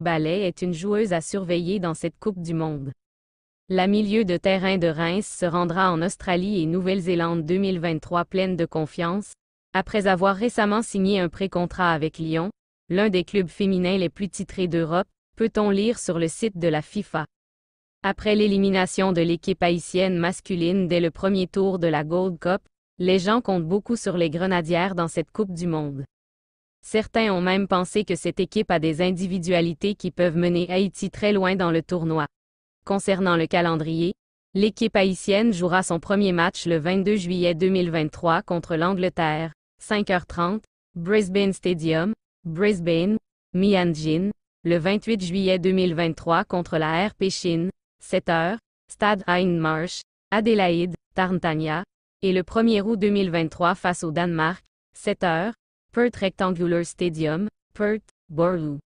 Ballet est une joueuse à surveiller dans cette Coupe du Monde. La milieu de terrain de Reims se rendra en Australie et Nouvelle-Zélande 2023 pleine de confiance, après avoir récemment signé un pré-contrat avec Lyon, l'un des clubs féminins les plus titrés d'Europe, peut-on lire sur le site de la FIFA. Après l'élimination de l'équipe haïtienne masculine dès le premier tour de la Gold Cup, les gens comptent beaucoup sur les grenadières dans cette Coupe du Monde. Certains ont même pensé que cette équipe a des individualités qui peuvent mener Haïti très loin dans le tournoi. Concernant le calendrier, l'équipe haïtienne jouera son premier match le 22 juillet 2023 contre l'Angleterre, 5h30, Brisbane Stadium, Brisbane, Mianjin, le 28 juillet 2023 contre la RP Chine, 7h, Stade Hindmarsh, Adélaïde, Tarntania, et le 1er août 2023 face au Danemark, 7h, Perth Rectangular Stadium, Perth, Borloo.